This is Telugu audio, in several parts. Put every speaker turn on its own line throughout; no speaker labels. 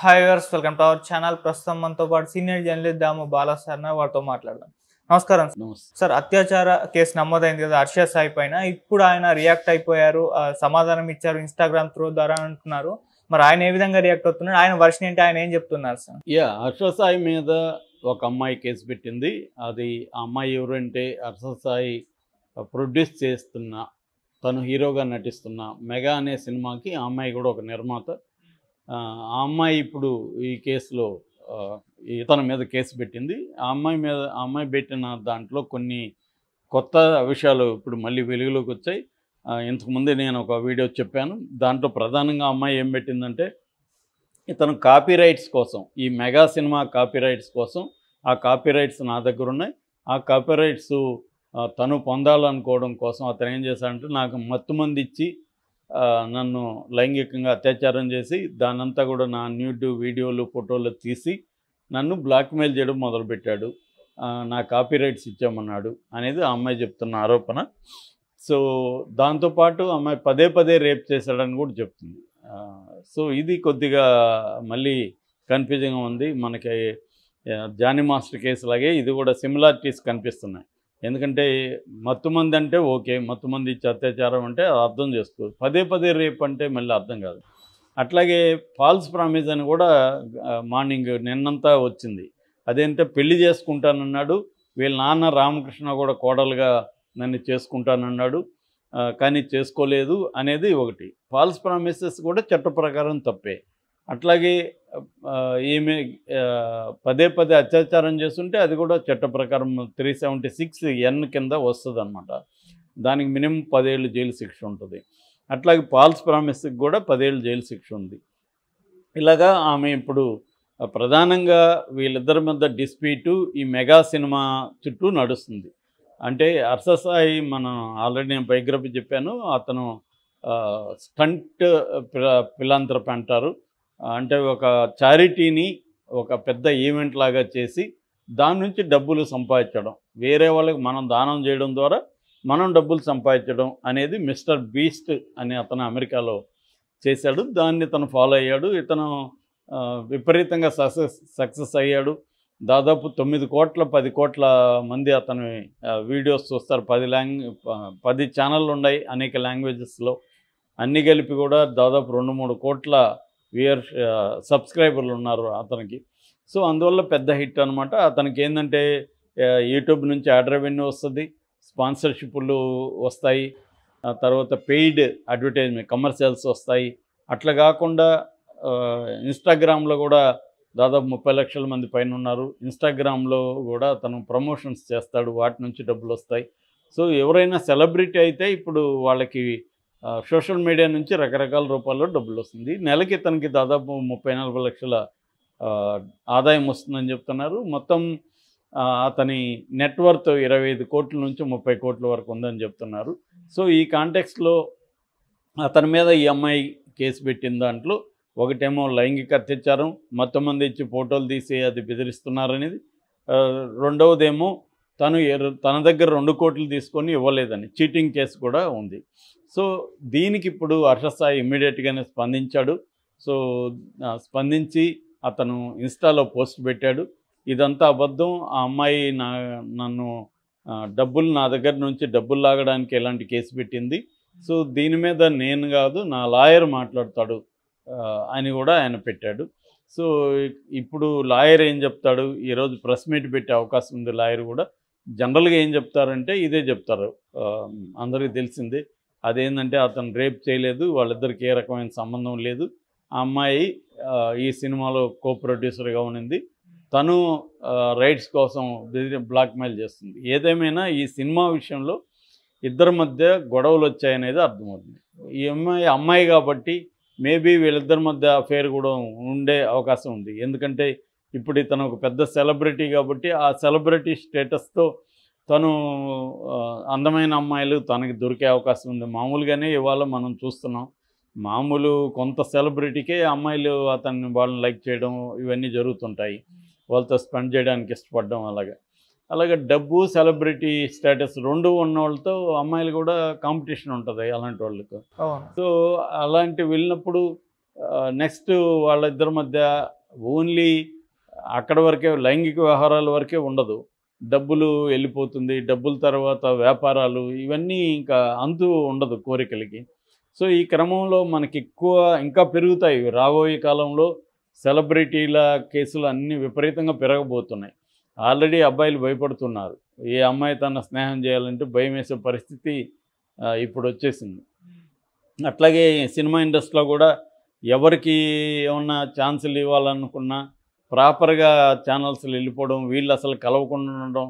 hi viewers welcome to our channel ప్రస్తుతం మనతో పాటు senior journalist Damu Bala sir వారితో మాట్లాడదాం నమస్కారం సార్ అత్యాచార కేసు నమోదైంది కదా హర్ష సాయి పైన ఇప్పుడు ఆయన రియాక్ట్ అయిపోయారు సమాధానం ఇచ్చారు ఇన్స్టాగ్రామ్ త్రూ ద్వారా అంటున్నారు మరి ఆయన ఏ విధంగా రియాక్ట్ అవుతున్నారు ఆయన వర్షన్ ఏంటి ఆయన ఏం చెప్తున్నారు సార్ యా హర్ష సాయి మీద ఒక అమ్మాయి కేసు పెట్టింది అది ఆ అమ్మాయి ఎవరంటే హర్ష సాయి ప్రొడ్యూస్ చేస్తున్న తను హీరోగా నటిస్తున్న మెగా అనే సినిమాకి ఆ అమ్మాయి కూడా ఒక నిర్మాత ఆ అమ్మాయి ఇప్పుడు ఈ కేసులో ఇతని మీద కేసు పెట్టింది ఆ అమ్మాయి మీద ఆ అమ్మాయి పెట్టిన దాంట్లో కొన్ని కొత్త విషయాలు ఇప్పుడు మళ్ళీ వెలుగులోకి వచ్చాయి ఇంతకుముందే నేను ఒక వీడియో చెప్పాను దాంట్లో ప్రధానంగా అమ్మాయి ఏం పెట్టిందంటే ఇతను కాపీ రైట్స్ కోసం ఈ మెగా సినిమా కాపీ రైట్స్ కోసం ఆ కాపీ రైట్స్ నా దగ్గర ఉన్నాయి ఆ కాపీ రైట్స్ తను పొందాలనుకోవడం కోసం అతను ఏం చేశాడంటే నాకు మత్తుమంది ఇచ్చి నన్ను లైంగికంగా అత్యాచారం చేసి దానంతా కూడా నా న్యూడ్ వీడియోలు ఫోటోలు తీసి నన్ను బ్లాక్మెయిల్ చేయడం మొదలుపెట్టాడు నా కాపీ రైట్స్ ఇచ్చామన్నాడు అనేది ఆ అమ్మాయి చెప్తున్న ఆరోపణ సో దాంతోపాటు అమ్మాయి పదే పదే రేప్ చేశాడని కూడా చెప్తుంది సో ఇది కొద్దిగా మళ్ళీ కన్ఫ్యూజింగ్గా ఉంది మనకి జానీ మాస్టర్ కేసు లాగే ఇది కూడా సిమిలారిటీస్ కనిపిస్తున్నాయి ఎందుకంటే మత్తుమంది అంటే ఓకే మత్తుమంది ఇచ్చే అత్యాచారం అంటే అర్థం చేసుకోవచ్చు పదే పదే రేపు అంటే మళ్ళీ అర్థం కాదు అట్లాగే ఫాల్స్ ప్రామిస్ అని కూడా మార్నింగ్ నిన్నంతా వచ్చింది అదేంటే పెళ్లి చేసుకుంటానన్నాడు వీళ్ళ నాన్న రామకృష్ణ కూడా కోడలుగా నన్ను చేసుకుంటానన్నాడు కానీ చేసుకోలేదు అనేది ఒకటి ఫాల్స్ ప్రామిసెస్ కూడా చట్ట ప్రకారం తప్పే అట్లాగే ఈమె పదే పదే అత్యాచారం చేస్తుంటే అది కూడా చట్ట ప్రకారం త్రీ సెవెంటీ సిక్స్ ఎన్ కింద వస్తుంది అనమాట దానికి మినిమం పదేళ్ళు జైలు శిక్ష ఉంటుంది అట్లాగే పాల్స్ ప్రామిస్కి కూడా పదేళ్ళు జైలు శిక్ష ఉంది ఇలాగా ఆమె ఇప్పుడు ప్రధానంగా వీళ్ళిద్దరి మీద డిస్ప్యూటు ఈ మెగా సినిమా చుట్టూ నడుస్తుంది అంటే అర్ససాయి మనం ఆల్రెడీ నేను బయోగ్రఫీ చెప్పాను అతను స్టంట్ పిలాంత్రప్ అంటారు అంటే ఒక చారిటీని ఒక పెద్ద ఈవెంట్ లాగా చేసి దాని నుంచి డబ్బులు సంపాదించడం వేరే వాళ్ళకి మనం దానం చేయడం ద్వారా మనం డబ్బులు సంపాదించడం అనేది మిస్టర్ బీస్ట్ అనే అతను అమెరికాలో చేశాడు దాన్ని తను ఫాలో అయ్యాడు ఇతను విపరీతంగా సక్సెస్ సక్సెస్ అయ్యాడు దాదాపు తొమ్మిది కోట్ల పది కోట్ల మంది అతని వీడియోస్ చూస్తారు పది లాంగ్వే పది ఛానళ్ళు ఉన్నాయి అనేక లాంగ్వేజెస్లో అన్నీ కలిపి కూడా దాదాపు రెండు మూడు కోట్ల వ్యూయర్ సబ్స్క్రైబర్లు ఉన్నారు అతనికి సో అందువల్ల పెద్ద హిట్ అనమాట అతనికి ఏంటంటే యూట్యూబ్ నుంచి యాడ్ రెవెన్యూ వస్తుంది స్పాన్సర్షిప్లు వస్తాయి తర్వాత పెయిడ్ అడ్వర్టైజ్మెంట్ కమర్షియల్స్ వస్తాయి అట్లా కాకుండా ఇన్స్టాగ్రామ్లో కూడా దాదాపు ముప్పై లక్షల మంది పైన ఉన్నారు ఇన్స్టాగ్రామ్లో కూడా తను ప్రమోషన్స్ చేస్తాడు వాటి నుంచి డబ్బులు వస్తాయి సో ఎవరైనా సెలబ్రిటీ అయితే ఇప్పుడు వాళ్ళకి సోషల్ మీడియా నుంచి రకరకాల రూపాల్లో డబ్బులు వస్తుంది నెలకి ఇతనికి దాదాపు ముప్పై నలభై లక్షల ఆదాయం వస్తుందని చెప్తున్నారు మొత్తం అతని నెట్వర్త్ ఇరవై ఐదు కోట్ల నుంచి ముప్పై కోట్ల వరకు ఉందని చెప్తున్నారు సో ఈ కాంటెక్స్లో అతని మీద ఈ అమ్మాయి కేసు పెట్టిన దాంట్లో ఒకటేమో లైంగిక అత్యాచారం మొత్తం మంది ఇచ్చి ఫోటోలు తీసి అది బెదిరిస్తున్నారనేది రెండవదేమో తను తన దగ్గర రెండు కోట్లు తీసుకొని ఇవ్వలేదని చీటింగ్ కేసు కూడా ఉంది సో దీనికి ఇప్పుడు హర్షస్థాయి ఇమ్మీడియట్గానే స్పందించాడు సో స్పందించి అతను ఇన్స్టాలో పోస్ట్ పెట్టాడు ఇదంతా అబద్ధం ఆ అమ్మాయి నా నన్ను డబ్బులు నా దగ్గర నుంచి డబ్బులు లాగడానికి ఎలాంటి కేసు పెట్టింది సో దీని మీద నేను కాదు నా లాయర్ మాట్లాడతాడు అని కూడా ఆయన పెట్టాడు సో ఇప్పుడు లాయర్ ఏం చెప్తాడు ఈరోజు ప్రెస్ మీట్ పెట్టే అవకాశం ఉంది లాయర్ కూడా జనరల్గా ఏం చెప్తారంటే ఇదే చెప్తారు అందరికీ తెలిసిందే అదేంటంటే అతను రేప్ చేయలేదు వాళ్ళిద్దరికి ఏ రకమైన సంబంధం లేదు ఆ అమ్మాయి ఈ సినిమాలో కో ప్రొడ్యూసర్గా ఉన్నింది తను రైట్స్ కోసం బ్లాక్మెయిల్ చేస్తుంది ఏదేమైనా ఈ సినిమా విషయంలో ఇద్దరి మధ్య గొడవలు వచ్చాయనేది అర్థమవుతుంది ఈ అమ్మాయి అమ్మాయి కాబట్టి మేబీ వీళ్ళిద్దరి మధ్య అఫేర్ కూడా ఉండే అవకాశం ఉంది ఎందుకంటే ఇప్పుడు ఇతను ఒక పెద్ద సెలబ్రిటీ కాబట్టి ఆ సెలబ్రిటీ స్టేటస్తో తను అందమైన అమ్మాయిలు తనకి దొరికే అవకాశం ఉంది మామూలుగానే ఇవాళ మనం చూస్తున్నాం మామూలు కొంత సెలబ్రిటీకే అమ్మాయిలు అతన్ని వాళ్ళని లైక్ చేయడం ఇవన్నీ జరుగుతుంటాయి వాళ్ళతో స్పెండ్ చేయడానికి ఇష్టపడడం అలాగే అలాగే డబ్బు సెలబ్రిటీ స్టేటస్ రెండు ఉన్న వాళ్ళతో అమ్మాయిలు కూడా కాంపిటీషన్ ఉంటుంది అలాంటి వాళ్ళకు సో అలాంటి వెళ్ళినప్పుడు నెక్స్ట్ వాళ్ళిద్దరి మధ్య ఓన్లీ అక్కడ వరకే లైంగిక వ్యవహారాల వరకే ఉండదు డబ్బులు వెళ్ళిపోతుంది డబ్బుల తర్వాత వ్యాపారాలు ఇవన్నీ ఇంకా అంతు ఉండదు కోరికలకి సో ఈ క్రమంలో మనకి ఎక్కువ ఇంకా పెరుగుతాయి రాబోయే కాలంలో సెలబ్రిటీల కేసులు అన్నీ విపరీతంగా పెరగబోతున్నాయి ఆల్రెడీ అబ్బాయిలు భయపడుతున్నారు ఏ అమ్మాయి తన స్నేహం చేయాలంటే భయం వేసే పరిస్థితి ఇప్పుడు వచ్చేసింది అట్లాగే సినిమా ఇండస్ట్రీలో కూడా ఎవరికి ఏమన్నా ఛాన్సులు ఇవ్వాలనుకున్నా ప్రాపర్గా ఛానల్స్లు వెళ్ళిపోవడం వీళ్ళు అసలు కలవకుండా ఉండడం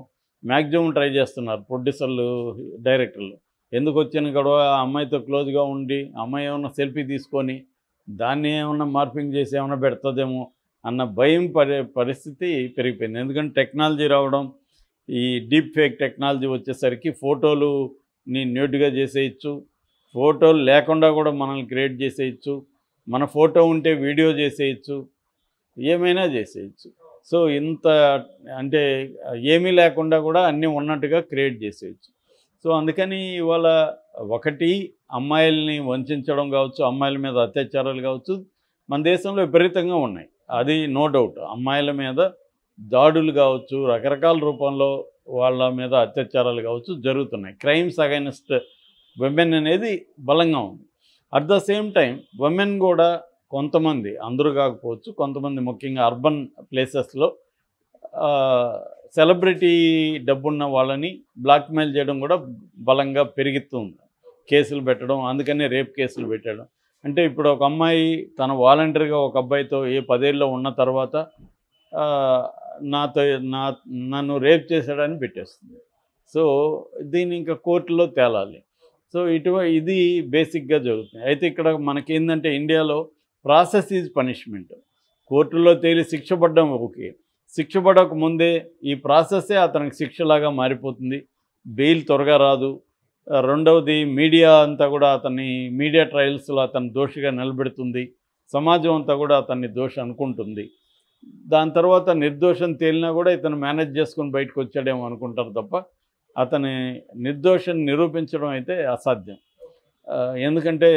మ్యాక్సిమం ట్రై చేస్తున్నారు ప్రొడ్యూసర్లు డైరెక్టర్లు ఎందుకు వచ్చిన గొడవ అమ్మాయితో క్లోజ్గా ఉండి అమ్మాయి ఏమన్నా సెల్ఫీ తీసుకొని దాన్ని ఏమన్నా మార్పింగ్ చేసి ఏమన్నా పెడుతుందేమో అన్న భయం పరిస్థితి పెరిగిపోయింది ఎందుకంటే టెక్నాలజీ రావడం ఈ డీప్ ఫేక్ టెక్నాలజీ వచ్చేసరికి ఫోటోలు నీ న్యూట్గా చేసేయచ్చు ఫోటోలు లేకుండా కూడా మనల్ని క్రియేట్ చేసేయచ్చు మన ఫోటో ఉంటే వీడియో చేసేయచ్చు ఏమైనా చేసేయచ్చు సో ఇంత అంటే ఏమీ లేకుండా కూడా అన్నీ ఉన్నట్టుగా క్రియేట్ చేసేయచ్చు సో అందుకని ఇవాళ ఒకటి అమ్మాయిల్ని వంచడం కావచ్చు అమ్మాయిల మీద అత్యాచారాలు కావచ్చు మన దేశంలో విపరీతంగా ఉన్నాయి అది నో డౌట్ అమ్మాయిల మీద దాడులు కావచ్చు రకరకాల రూపంలో వాళ్ళ మీద అత్యాచారాలు కావచ్చు జరుగుతున్నాయి క్రైమ్స్ అగైనెస్ట్ ఉమెన్ అనేది బలంగా ఉంది at the same time women కూడా కొంతమంది అందరూ కాకపోవచ్చు కొంతమంది ముఖ్యంగా అర్బన్ ప్లేసెస్లో సెలబ్రిటీ డబ్బున్న వాళ్ళని బ్లాక్మెయిల్ చేయడం కూడా బలంగా పెరుగుతుంది కేసులు పెట్టడం అందుకనే రేప్ కేసులు పెట్టడం అంటే ఇప్పుడు ఒక అమ్మాయి తన వాలంటీర్గా ఒక అబ్బాయితో ఏ పదేళ్ళలో ఉన్న తర్వాత నాతో నా నన్ను రేప్ చేశాడని పెట్టేస్తుంది సో దీన్ని ఇంకా కోర్టులో తేలాలి సో ఇటు ఇది బేసిక్గా జరుగుతుంది అయితే ఇక్కడ ఏంటంటే ఇండియాలో ప్రాసెస్ ఈజ్ పనిష్మెంట్ కోర్టులో తేలి శిక్ష పడ్డం ఓకే శిక్ష పడక ముందే ఈ ప్రాసెస్సే అతనికి శిక్షలాగా మారిపోతుంది బెయిల్ త్వరగా రాదు రెండవది మీడియా అంతా కూడా అతన్ని మీడియా ట్రయల్స్లో అతను దోషిగా నిలబెడుతుంది సమాజం అంతా కూడా అతన్ని దోష అనుకుంటుంది దాని తర్వాత నిర్దోషం తేలినా కూడా ఇతను మేనేజ్ చేసుకుని బయటకు వచ్చాడేమో అనుకుంటారు తప్ప అతని నిర్దోషం నిరూపించడం అయితే అసాధ్యం ఎందుకంటే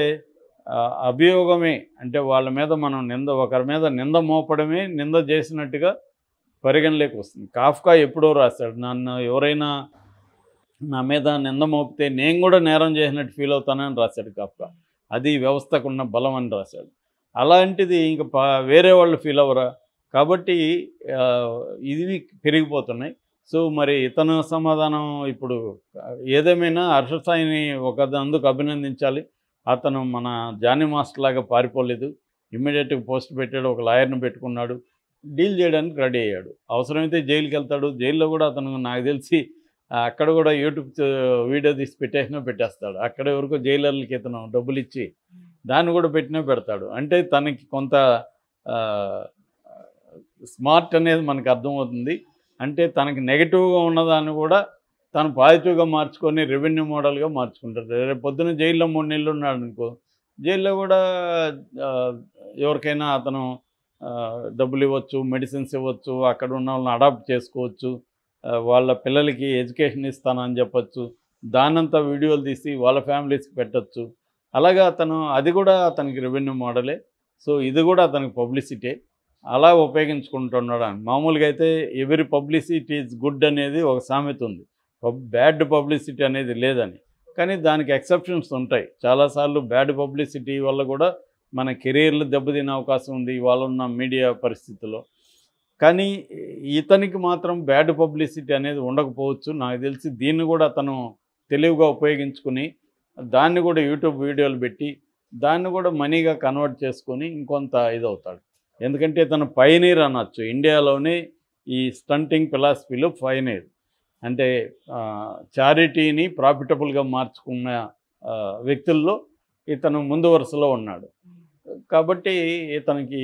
అభియోగమే అంటే వాళ్ళ మీద మనం నింద ఒకరి మీద నింద మోపడమే నింద చేసినట్టుగా పరిగణలోకి వస్తుంది కాఫ్కా ఎప్పుడో రాస్తాడు నన్ను ఎవరైనా నా మీద నింద మోపితే నేను కూడా నేరం చేసినట్టు ఫీల్ అవుతానని రాశాడు కాఫ్కా అది వ్యవస్థకున్న బలం అని రాశాడు అలాంటిది ఇంక వేరే వాళ్ళు ఫీల్ అవ్వరా కాబట్టి ఇవి పెరిగిపోతున్నాయి సో మరి ఇతను సమాధానం ఇప్పుడు ఏదేమైనా హర్షసాయిని ఒక అందుకు అభినందించాలి అతను మన జానీ మాస్టర్ లాగా పారిపోలేదు ఇమ్మీడియట్గా పోస్ట్ పెట్టాడు ఒక లాయర్ని పెట్టుకున్నాడు డీల్ చేయడానికి రెడీ అయ్యాడు అవసరమైతే జైలుకి వెళ్తాడు జైల్లో కూడా అతను నాకు తెలిసి అక్కడ కూడా యూట్యూబ్ వీడియో తీసి పెట్టేసినా పెట్టేస్తాడు అక్కడ వరకు జైలర్లకి ఇతను డబ్బులు ఇచ్చి దాన్ని కూడా పెట్టినా పెడతాడు అంటే తనకి కొంత స్మార్ట్ అనేది మనకు అర్థమవుతుంది అంటే తనకి నెగిటివ్గా ఉన్నదాన్ని కూడా తను పాజిటివ్గా మార్చుకొని రెవెన్యూ మోడల్గా మార్చుకుంటాడు రేపు పొద్దున జైల్లో మూడు నెలలు ఉన్నాడు అనుకో జైల్లో కూడా ఎవరికైనా అతను డబ్బులు ఇవ్వచ్చు మెడిసిన్స్ ఇవ్వచ్చు అక్కడ ఉన్న వాళ్ళని అడాప్ట్ చేసుకోవచ్చు వాళ్ళ పిల్లలకి ఎడ్యుకేషన్ ఇస్తానని చెప్పచ్చు దానంతా వీడియోలు తీసి వాళ్ళ ఫ్యామిలీస్కి పెట్టచ్చు అలాగా అతను అది కూడా అతనికి రెవెన్యూ మోడలే సో ఇది కూడా అతనికి పబ్లిసిటీ అలా ఉపయోగించుకుంటున్నాడు మామూలుగా అయితే ఎవరి పబ్లిసిటీ ఈజ్ గుడ్ అనేది ఒక సామెత ఉంది బ్యాడ్ పబ్లిసిటీ అనేది లేదని కానీ దానికి ఎక్సెప్షన్స్ ఉంటాయి చాలాసార్లు బ్యాడ్ పబ్లిసిటీ వల్ల కూడా మన కెరీర్లు దెబ్బతినే అవకాశం ఉంది ఇవాళ ఉన్న మీడియా పరిస్థితుల్లో కానీ ఇతనికి మాత్రం బ్యాడ్ పబ్లిసిటీ అనేది ఉండకపోవచ్చు నాకు తెలిసి దీన్ని కూడా తను తెలివిగా ఉపయోగించుకుని దాన్ని కూడా యూట్యూబ్ వీడియోలు పెట్టి దాన్ని కూడా మనీగా కన్వర్ట్ చేసుకొని ఇంకొంత ఇదవుతాడు ఎందుకంటే తను పైనీర్ అనొచ్చు ఇండియాలోనే ఈ స్టంటింగ్ ఫిలాసఫీలో పైనీర్ అంటే చారిటీని ప్రాఫిటబుల్గా మార్చుకున్న వ్యక్తుల్లో ఇతను ముందు వరుసలో ఉన్నాడు కాబట్టి ఇతనికి